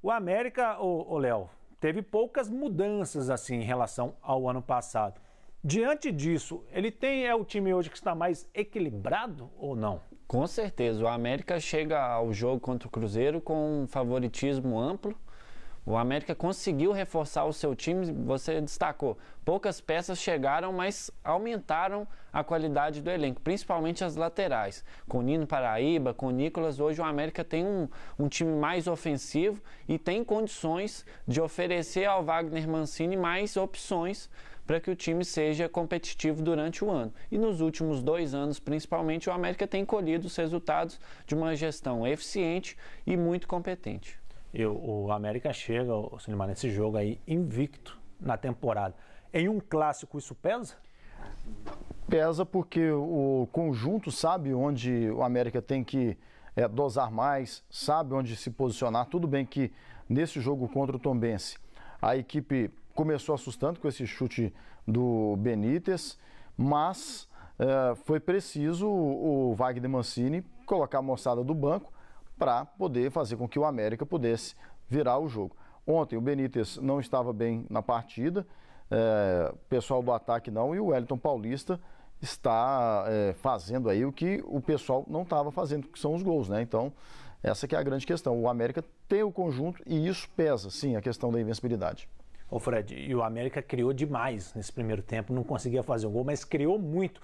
O América, o Léo, teve poucas mudanças assim em relação ao ano passado. Diante disso, ele tem é o time hoje que está mais equilibrado ou não? Com certeza, o América chega ao jogo contra o Cruzeiro com um favoritismo amplo o América conseguiu reforçar o seu time, você destacou. Poucas peças chegaram, mas aumentaram a qualidade do elenco, principalmente as laterais. Com Nino Paraíba, com Nicolas, hoje o América tem um, um time mais ofensivo e tem condições de oferecer ao Wagner Mancini mais opções para que o time seja competitivo durante o ano. E nos últimos dois anos, principalmente, o América tem colhido os resultados de uma gestão eficiente e muito competente. Eu, o América chega, o cinema nesse jogo aí invicto na temporada. Em um clássico isso pesa? Pesa porque o conjunto sabe onde o América tem que é, dosar mais, sabe onde se posicionar. Tudo bem que nesse jogo contra o Tombense, a equipe começou assustando com esse chute do Benítez, mas é, foi preciso o Wagner Mancini colocar a moçada do banco para poder fazer com que o América pudesse virar o jogo. Ontem o Benítez não estava bem na partida, é, pessoal do ataque não, e o Wellington Paulista está é, fazendo aí o que o pessoal não estava fazendo, que são os gols, né? Então, essa que é a grande questão. O América tem o conjunto e isso pesa, sim, a questão da invencibilidade. Ô Fred, e o América criou demais nesse primeiro tempo, não conseguia fazer um gol, mas criou muito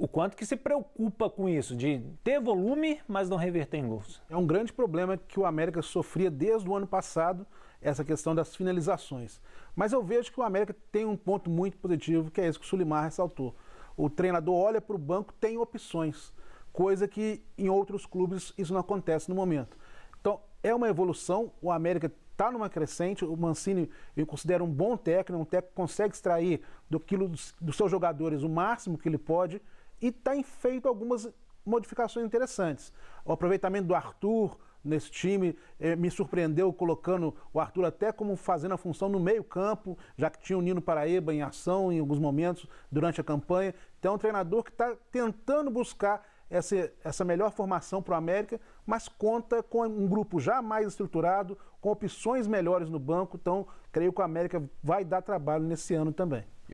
o quanto que se preocupa com isso, de ter volume, mas não reverter em gols. É um grande problema que o América sofria desde o ano passado, essa questão das finalizações. Mas eu vejo que o América tem um ponto muito positivo, que é isso que o Sulimar ressaltou. O treinador olha para o banco, tem opções, coisa que em outros clubes isso não acontece no momento. Então, é uma evolução, o América está numa crescente. O Mancini, eu considero um bom técnico, um técnico que consegue extrair do dos, dos seus jogadores o máximo que ele pode e tem tá feito algumas modificações interessantes. O aproveitamento do Arthur nesse time eh, me surpreendeu colocando o Arthur até como fazendo a função no meio-campo, já que tinha o Nino Paraíba em ação em alguns momentos durante a campanha. Então, é um treinador que está tentando buscar essa, essa melhor formação para o América, mas conta com um grupo já mais estruturado, com opções melhores no banco. Então, creio que o América vai dar trabalho nesse ano também.